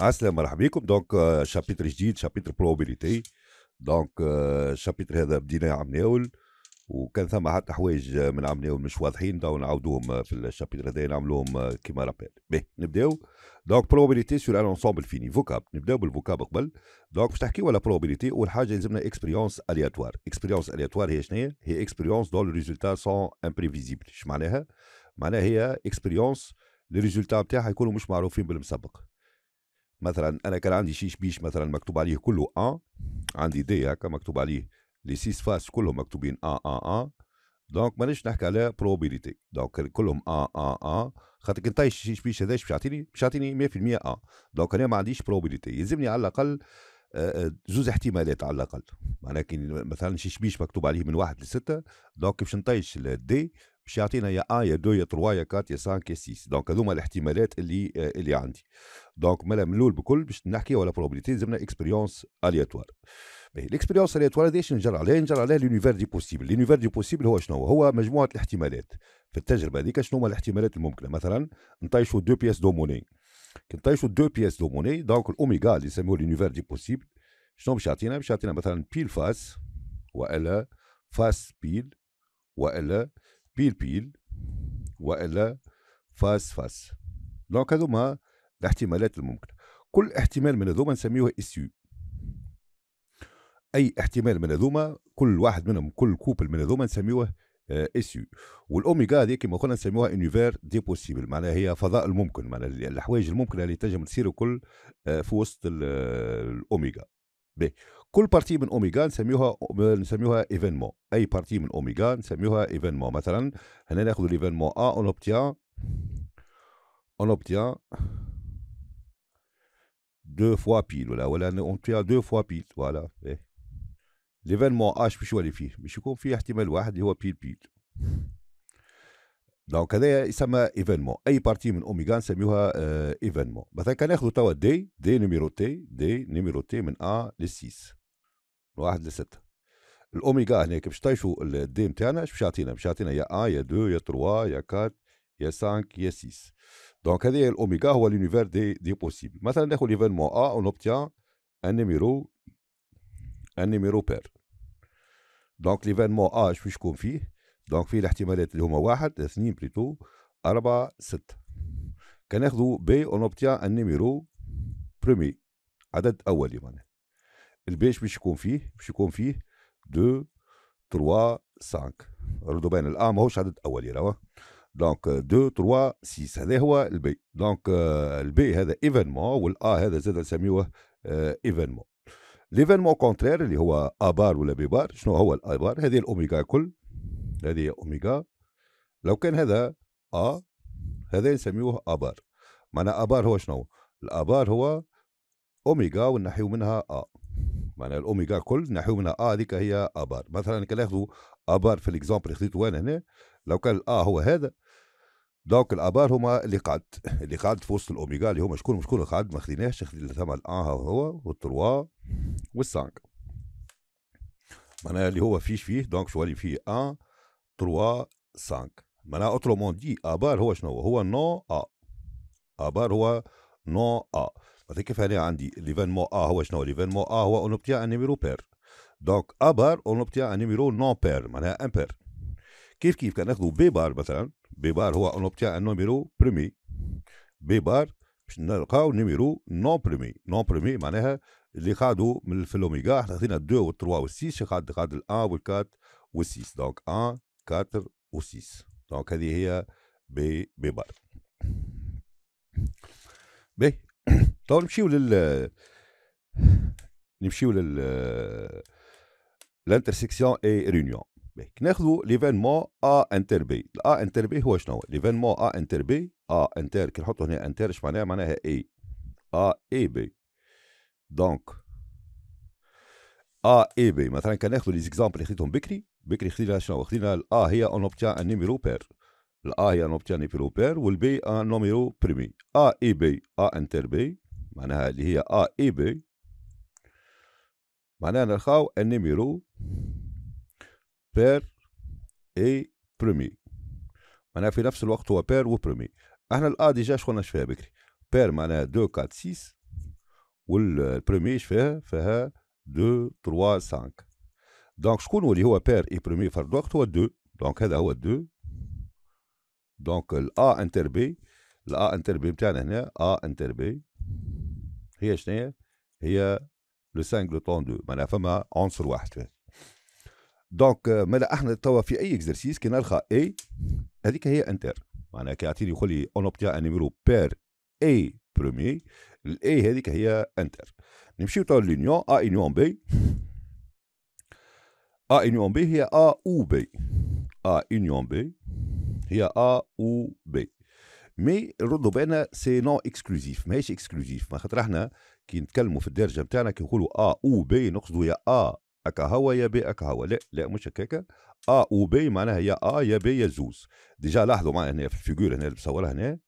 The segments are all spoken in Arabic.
عسلامة مرحبا بكم دونك شابتر euh, جديد شابتر بروبابيليتي دونك شابتر هذا بديناه عم ناول وكان ثم حتى حوايج من عم ناول مش واضحين تو نعاودوهم في الشابتر هذا نعملوهم كيما رابيل به نبداو دونك بروبابيليتي سور ان انسومبل فيني فوكاب نبداو بالفوكاب قبل دونك باش تحكيو على بروبابيليتي اول حاجه يلزمنا اكسبيريونس الياتوار اكسبيريونس الياتوار هي شنو هي اكسبيريونس دون ريزولتا سون امبريفيزيبل اش معناها معناها هي اكسبيريونس لي ريزولتا تاعها يكونوا مش معروفين بالمسبق مثلا انا كان عندي شيش بيش مثلا مكتوب عليه كله ان عندي دي هكا مكتوب عليه لي سيس فاس كلهم مكتوبين آه ا آه. دونك مانيش نحكي على بروبيليتي دونك كلهم آه ا آه. خاطر كي نطيش شيش بيش هذاش باش يعطيني باش يعطيني 100% آه. دونك انا ما عنديش بروبيليتي يلزمني على الاقل آه، آه، زوز احتمالات على الاقل معناها كي مثلا شيش بيش مكتوب عليه من واحد لسته دونك باش نطيش الدي باش يعطينا يا ان آية، يا دو يا تروا يا كات يا سانك يا سيس دونك هذوما الاحتمالات اللي آه، اللي عندي دونك ملا الاول بكل باش نحكي على بروبابيليتي لازمنا اكسبيريونس الياتوار الاكسبيريونس الياتوار هذا نجر عليه نجر عليه لونيفير دي بوسيبل لونيفير دي بوسيبل هو شنو هو مجموعه الاحتمالات في التجربه هذيك شنو هما الاحتمالات الممكنه مثلا نطيشوا دو بيس دو موني كي نطيشوا دو بيس دو موني دونك الاوميغا اللي يسموه لونيفير دي بوسيبل شنو باش يعطينا باش يعطينا مثلا بيل فاس والا فاس بيل والا بيل بيل والا فاس فاس دونك هذوما الاحتمالات الممكنه كل احتمال من هذوما نسميوه اسيو اي احتمال من هذوما كل واحد منهم كل كوبل من هذوما نسميوه آه، اسيو والاوميغا هذه كما قلنا نسميوها انيفير دي بوسيبل معناها هي فضاء الممكن معناها الحوايج الممكنه اللي تنجم تصير الكل آه، في وسط آه، الاوميغا بي كل بارتي من اوميغا نسميوها نسميوها ايفينمون اي بارتي من اوميغا نسميوها ايفينمون مثلا هنا ناخذ ليفينمون ا اون اوبتيان اون اوبتيان دو فوا بيل ولا ولا اون اوبتيان دو فوا بيل فوالا ليفينمون ا باش يولي فيه باش يكون فيه احتمال واحد اللي هو بيل بيل دونك هذا يسمى ايفينمون اي بارتي من اوميغا نسميوها ايفينمون مثلا كان ناخذ توا دي دي نيميرو تي دي نيميرو تي من ا ل 6 من 1 ل 6 الاوميغا هنا كي باش تعيشوا الدي نتاعنا باش يعطينا باش يعطينا يا ا يا 2 يا 3 يا 4 يا 5 يا 6 دونك هذا الاوميغا هو لونيفير دي دي بوسيبل مثلا ناخذ ايفينمون ا اون اوبتيان ان نيميرو ان نيميرو بير دونك ليفينمون ا شو يكون فيه دونك فيه الاحتمالات اللي هما واحد اثنين بليتو أربعة ستة كناخذوا بي اون اوبتيان ان نيميرو برومي عدد أولي معناها البيش باش يكون فيه باش يكون فيه دو تروا سانك ردوا بين الأ ماهوش عدد أولي راهو دونك دو تروا سيس هذا هو البي دونك آه، البي هذا ايفينمون والا هذا زاد نسميوه ايفينمون ليفينمون كونترير اللي هو ابار ولا بي بار شنو هو الابار هذه الاوميغا كل هذه هي أوميجا لو كان هذا أ هذا نسميوه أبار معناها أبار هو شنو الأبار هو أوميجا ونحيو منها أ معناها الأوميجا كل نحيو منها أ هذيك هي أبار مثلا كان أبار في الإكزامبل اللي خذيته أنا هنا لو كان الأ هو هذا دونك الابار هما اللي قعد اللي قعد في وسط الاوميغا اللي هما شكون شكون قعد ما خديناش ثم الان هو والتروا والسانك معناها اللي هو فيش فيه دونك شو فيه ان 3 5 معناها اوترومون دي ابار هو شنو هو نو ا ابار هو نو ا هذا كيف انا عندي ليفينمون ا هو شنو ليفينمون ا هو اون اوبتيان ان نيميرو بير دونك ابار اون اوبتيان ان نيميرو نو بير معناها امبير كيف كيف كان ناخذوا بي بار مثلا بي بار هو اون اوبتيان ان نيميرو برومي بي بار باش نلقاو نيميرو نو برومي نو برومي معناها اللي قعدوا من في الاوميغا احنا عطينا 2 و 3 و 6 قعد قعد ال 1 و 4 و 6 دونك 1 كارتر اوسيس دونك هذه هي بي بي بار باهي تو نمشيو لل نمشيو لل لانترسيكسيون اي ريونيون ناخذوا ليفينمون ا انتر بي الا انتر بي هو شنو هو ليفينمون ا انتر بي ا انتر كي نحطوا هنا انتر اش معناها معناها اي ا اي بي دونك ا اي بي مثلا كان ناخذوا لي زيكزامبل اللي خديتهم بكري بكري خدينا شنو خدينا الآ آه، هي اون أوبتيا ان نيميرو بير الآ آه، هي اون أوبتيا نيميرو بير والبي ان آه، نوميرو بريمي ا اي بي ا انتر بي معناها اللي هي ا اي بي معناها نلقاو نيميرو بير اي بريمي معناها في نفس الوقت هو بير وبريمي احنا الا ديجا شكون فيها بكري بير معناها 2 4 6 والبريمي شفاها فيها 2 3 5 دونك شكون اللي هو بير اي برومي فرد وقت هو دو دونك هذا هو دو دونك الا انتر بي الا انتر بي بتاعنا هنا ا انتر بي هي شنو هي لو طون دو معناها فما عنصر واحد فيه دونك مالا احنا توا في اي اكزرسيس كي نلقى اي هذيك هي انتر معناها كي يعطيني يقول لي اون اوبتيان ان نيميرو بير اي برومي الاي هذيك هي انتر نمشيو توا لونيون ا اونيون بي A union B هي e A ou B A union B هي e A ou B مي ردوا بالنا سي نو اكسكلوزيف ماهيش اكسكلوزيف ما خاطر احنا كي نتكلموا في الدرجه نتاعنا كي نقولوا A او بي نقصدوا يا A اكا هو يا بي اكا هو لا لا مش هكاكا ا و بي معناها يا ا يا بي يا زوز ديجا لاحظوا معايا هنا في الفيجور هنا اللي بصورها هنا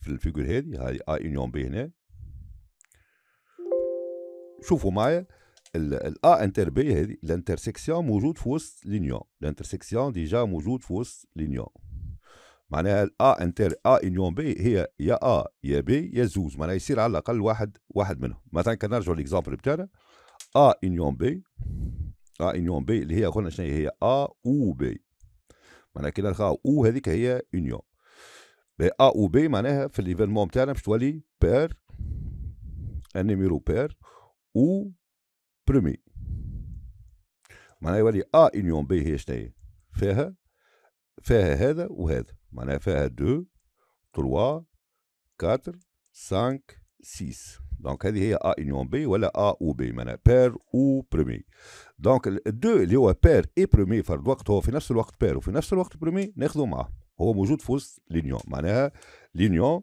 في الفيجور هذه هاي ا يونيون بي هنا شوفوا معايا الا انتر بي هذه الانترسيكسيون موجود في وسط لينيون الانترسيكسيون ديجا موجود في وسط لينيون معناها الا انتر ا انيون بي هي يا ا آه، يا بي يا زوز معناها يصير على الاقل واحد واحد منهم مثلا كان نرجعوا ليكزامبل بتاعنا ا انيون بي ا انيون بي اللي هي قلنا شنو هي ا او بي معناها كي نلقاو آه، او هذيك هي انيون بي ا او بي معناها في الايفينمون بتاعنا باش تولي بير النيميرو بير او برومي معناها يولي ا يونيون بي هي شناهي فيها فيها هذا وهذا معناها فيها دو تروا كاتر سانك سيس دونك هذه هي ا يونيون بي ولا ا و بي معناها بير و برومي دونك دو اللي هو بير اي برومي فرد وقت هو في نفس الوقت بير وفي نفس الوقت برومي ناخذه معاه هو موجود في وسط لينيون معناها لينيون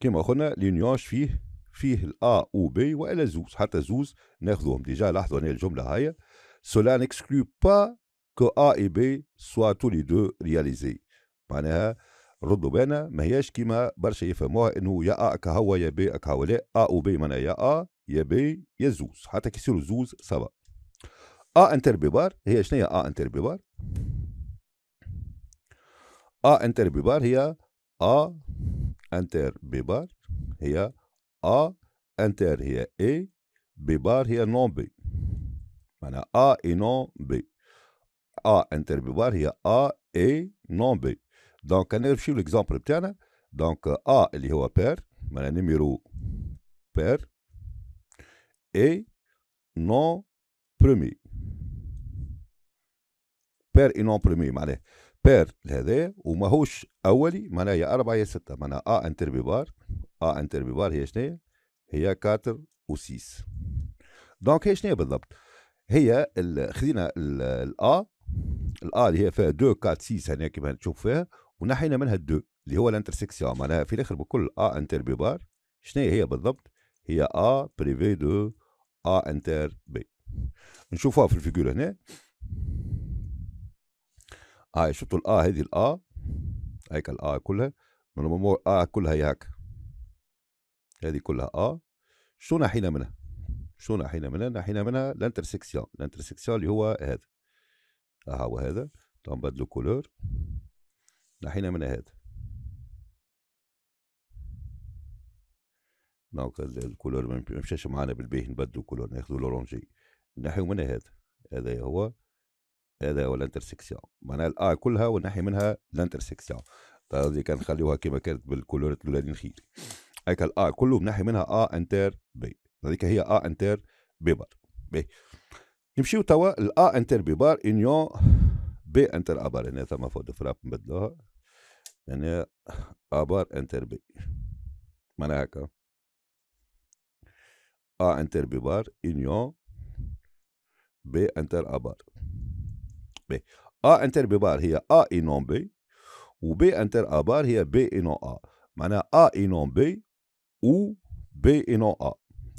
كما قلنا لينيون فيه فيه الأ أو بي وإلا زوز حتى زوز ناخذهم ديجا لاحظوا هنا الجملة هاي سولا نكسكلو با كو ا اي بي سوا تو لي دو رياليزي معناها ردوا بالنا ما هياش كيما برشا يفهموها انه يا أ كهوا يا بي كهوا لا أ أو بي معناها يا أ يا بي يا زوز حتى كي يصيروا زوز سوا أ انتر بي بار هي شنو هي أ انتر بي بار؟ أ انتر بي بار هي أ انتر بي بار هي A انتر هي A بي بار هي نون بي معناها A اي نون بي A انتر بي بار هي A اي نون بي دونك انا نمشي ليكزامبل بتاعنا دونك A اللي هو بير معناها نيميرو بير اي نون برومي بير اي نون برومي معناه بير هذا وماهوش اولي معناها يا اربعه يا سته معناها ا انتر بي بار ا آه، انتر ببار هي شنو هي 4 و6 دونك هي شنو بالضبط هي خذينا الا الا اللي هي فيها 2 4 6 هنا كما تشوف فيها ونحينا منها 2 اللي هو الانترسيكسيون معناها في الاخر بكل ا انتر بي شنو هي بالضبط هي ا بريفي دو ا انتر بي نشوفوها في الفيجور هنا هاي شفتوا الا هذه الا هيك الا كلها نورمالمون الا كلها هي هكا هذه كلها اه شو نحينا منها شو نحينا منها نحينا منها الانترسكسيون الانترسكسيون اللي هو هذا ها هو هذا تنبدلو كولور نحينا منها هذا دونك الكولور ما مشاش معانا بالباهي نبدلو كولور ناخذو لورونجي نحيو منها هذا هذا هو هذا هو الانترسكسيون معناها الا كلها ونحي منها الانترسكسيون طيب، هذه كان نخليوها كما كانت بالكولور الاولاني خير هيكل اه كله بنحي منها اه انتر بي هذيك هي اه انتر بيبر بي نمشيو توا الا انتر بيبار انيو بي انتر ابر هنا يعني ثم فود فراب نبدلوها يعني ابر انتر بي معناها هكا ا انتر بيبار انيو بي انتر ابر بي ا انتر بيبار هي ا انون بي وبي انتر ابار هي بي انون ا معناها ا انون بي ou B اي نون A.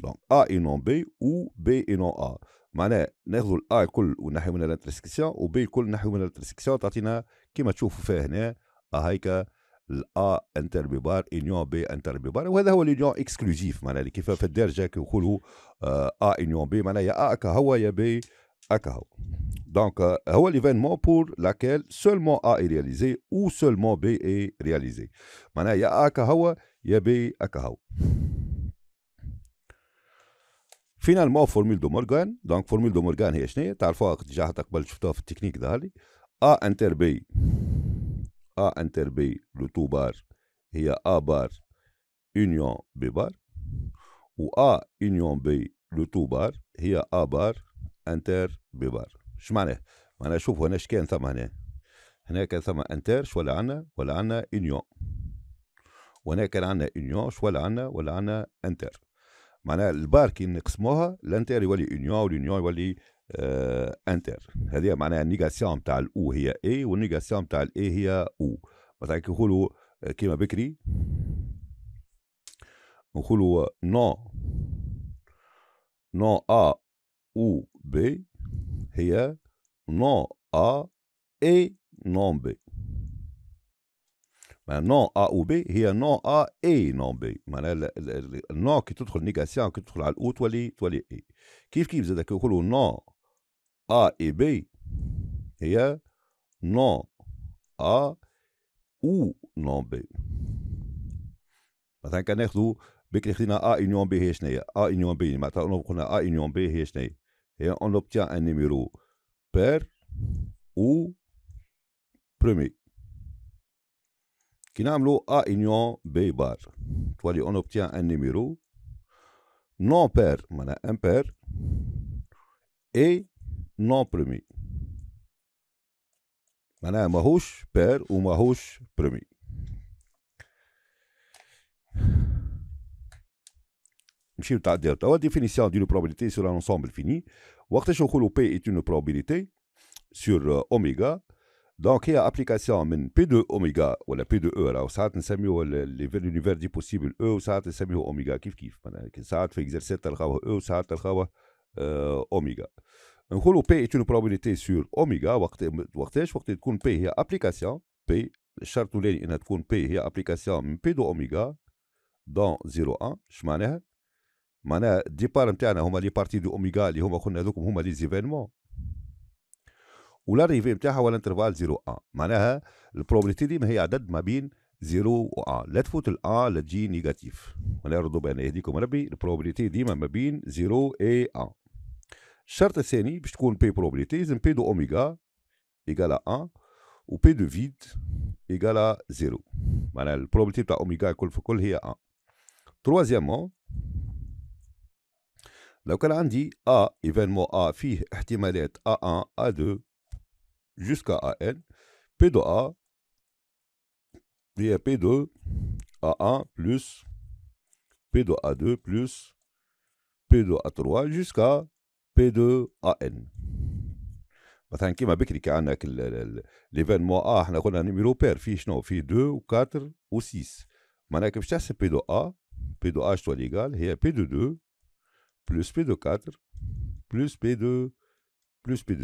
A ا اي نون B او بي اي نون ا معناه ناخذوا الا الكل ونحيو منها الانترسكسيون وبي الكل نحيو منها الانترسكسيون تعطينا كيما تشوفوا فيها هنا هايكا الا انتر بي بار انيون بي انتر بي بار وهذا هو الانيون اكسكلوزيف معناها اللي كيف في الدارجه كيقولوا ا آه، انيون بي معناها يا ا اكا هو يا بي اكا هو دونك آه، هو ليفينمون بور لاكيل سولمون ا اي رياليزي او سولمون بي اي رياليزي معناها يا ا اكا هو je اكاهو hou. فينالمون فورميل دو مورغان دونك فورميل دو مورغان هي شنو تعرفوها ديجا حتى قبل شفتوها في التكنيك ده ا انتر بي ا انتر بي لو تو بار هي ا بار يونيون بي بار و ا يونيون بي لو تو بار هي ا بار انتر بي بار اش معناه معناه شوفوا هنا اش كان ثم هنا هنا كان ثم انتر شو ولا عنا ولا عنا يونيون وهنا كان عندنا اونيونش ولا عندنا ولا عندنا انتر معناها البار كي نقسموها الانتر يولي اونيون والاونيون يولي آه انتر هذه معناها النيغاسيون تاع الاو هي اي والنيغاسيون تاع الاي هي او مثلا كي نقولوا آه، كيما بكري نقولوا نون نون ا او بي هي نون ا اي نون بي نون ا او بي هي نون ا اي نون بي معناها النون كي تدخل نيغاسيون كي تدخل على الاو تولي تولي اي كيف كيف زاد كي نقولوا نون ا اي بي هي نون ا او نون بي مثلا كان ناخذوا بكري خدينا ا اونيون بي هي شنيا ا اونيون بي معناتها قلنا ا اونيون بي هي شنيا هي اون اوبتيان ان نيميرو بير او برومي كي A B bar on obtient un numéro non pair un impair et non premier معناها ماهوش pair وماهوش premier نمشيو définition d'une probabilité sur un ensemble fini P est une probabilité sur euh, oméga دونك هي ابليكاسيون من بي 2 اوميغا ولا بي 2 او راهو ساعات نسميوه لونيفير دي بوسيبل او وساعات نسميوه اوميغا كيف كيف ساعات في اكزرسيت تلقاوه او وساعات تلقاوه اوميغا نقولوا بي اتون اون بروبابيليتي سور اوميغا وقت وقتاش وقت تكون بي هي ابليكاسيون بي الشرط الاولاني انها تكون بي هي ابليكاسيون من بي دو اوميغا دون 01 اش معناها معناها الديبار نتاعنا هما لي بارتي دو اوميغا اللي هما قلنا هذوكم هما لي زيفينمون والاريفي بتاعها ولا انترفال 0 1 آه. معناها البروبابيلتي دي ما هي عدد ما بين 0 و 1 آه. لا تفوت ال ا آه لا تجي نيجاتيف ونعرضوا بان يهديكم ربي البروبابيلتي ديما ما بين 0 اي 1 الشرط الثاني باش تكون بي بروبابيلتي لازم بي دو اوميغا ايكالا 1 و بي دو فيد ايكالا 0 معناها البروبابيلتي تاع اوميغا الكل في الكل هي 1 تروازيامون لو كان عندي ا ايفينمون ا فيه احتمالات ا 1 ا 2 jusqu'à a n p2a p2a1 plus p2a2 plus p2a3 jusqu'à p2a n maintenant qu'il m'a expliqué qu'un événement a a un numéro numéroté il en haut fini ou 4 ou 6. maintenant que je sais que p2a p2a3 est égal à p2 deux plus p2 quatre plus p2 plus p2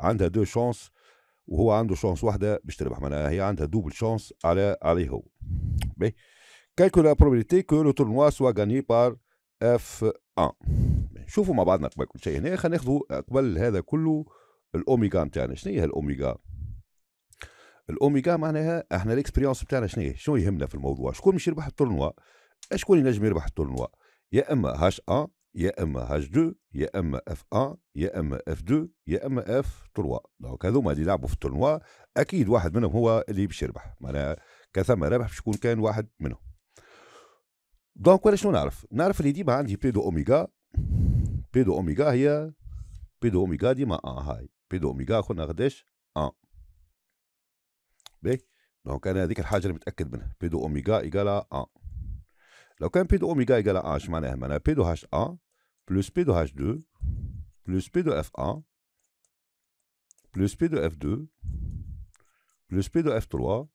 عندها دو شانس وهو عنده شانس واحده باش تربح معناها هي عندها دوبل شانس على عليه هو بي كالكول لا بروبابيليتي كو لو تورنوا سوا غاني بار اف 1 شوفوا مع بعضنا قبل كل شيء هنا خلينا ناخذوا قبل هذا كله الاوميغا نتاعنا شنو هي الاوميغا الاوميغا معناها احنا الاكسبيريونس نتاعنا شنو هي شنو يهمنا في الموضوع شكون مش يربح التورنوا شكون ينجم يربح التورنوا يا اما هاش 1 يا اما اتش 2 يا اما اف 1 يا اما اف 2 يا اما اف 3 دونك هذوما اللي يلعبوا في التورنوا اكيد واحد منهم هو اللي باش يربح معناها كثما ربح باش يكون كان واحد منهم دونك ولا شنو نعرف نعرف اللي ديما عندي بيدو اوميغا بيدو اوميغا هي بيدو اوميغا ديما ان آه هاي بيدو اوميغا خونا قداش ان آه. باهي دونك انا هذيك الحاجه اللي متاكد منها بيدو اوميغا ايكالا ان آه. لو كان بي دو اوميجا ايجال اش معناها معناها بي دو هاش ا بلس بي دو هاش 2 بلس بي دو اف ا بلس بي دو اف 2 بلس بي دو اف 3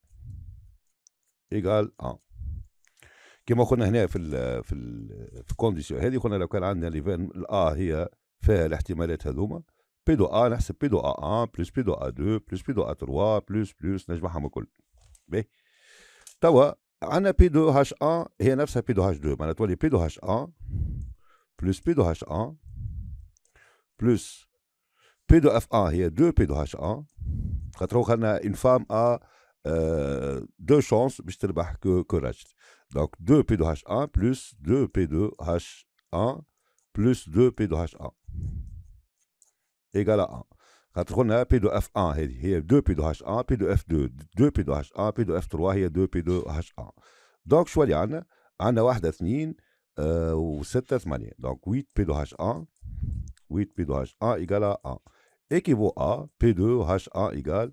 ايجال ا كما قلنا هنا في الـ في الـ في الكونديسيون هذه قلنا لو كان عندنا ليفان الا هي فيها الاحتمالات هذوما بي دو ا نحسب بي دو ا 1 بلس بي دو ا 2 بلس بي دو ا 3 بلس بلس نجمعهم الكل باهي توا On a P2H1 et on a P2H2. On a P2H1 plus P2H1 plus P2F1 c'est 2P2H1. On a une femme qui a deux chances de faire que le reste. Donc 2P2H1 plus 2P2H1 plus 2P2H1. Égal à 1. P2F1 est 2P2H1, P2F2 est 2P2H1, P2F3 est 2P2H1 Donc je on a 1, 2 et 7 manières Donc 8P2H1 8P2H1 égale à 1 équivaut à P2H1 égal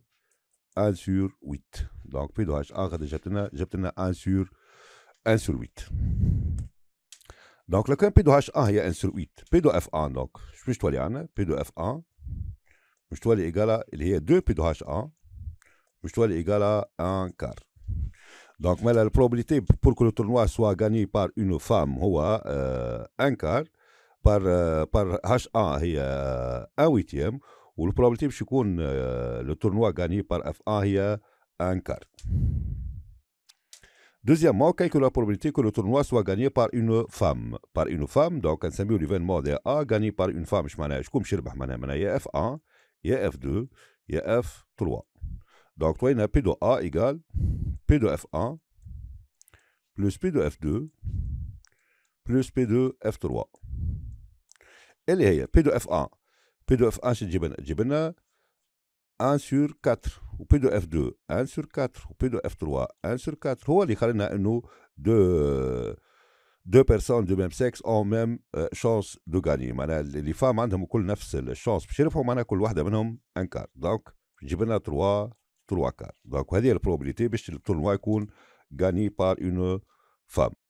à 1 sur 8 Donc P2H1 est 1 sur 8 Donc le cas P2H1 est 1 sur 8 P2F1 donc On peut le trouver P2F1 il y a هي 2 pi de h 1 مستوى الإيجالا 1 quart. Donc, la probabilité pour que le tournoi tournoi gagné par une femme 1 par H1 est 1 huitième. 1 que 1 1 quart. Deuxièmement, quelle est la probabilité que le tournoi soit gagné par une femme Par une femme, donc un semi-événement A gagné par une femme, je m'en je je je je je je je je je je je je je je يا اف 2 يا اف a F3. Donc, toi, il y a P de A égale P de F1 plus بي دو اف 2 plus P de F3. اللي هي بي دو اف 1 بي دو اف 1 شنو جبنا جبنا 1 سور 4 بي دو اف 2 1 سور 4 بي دو اف 3 1 سور 4 هو اللي خلينا انه دو deux personnes du même sexe ont même euh, chance de gagner. les femmes ont toutes les mêmes chances. Pour ont on a un quart. Donc, j'ai a trois, trois quarts. Donc, c'est la probabilité que le tournoi soit gagné par une femme.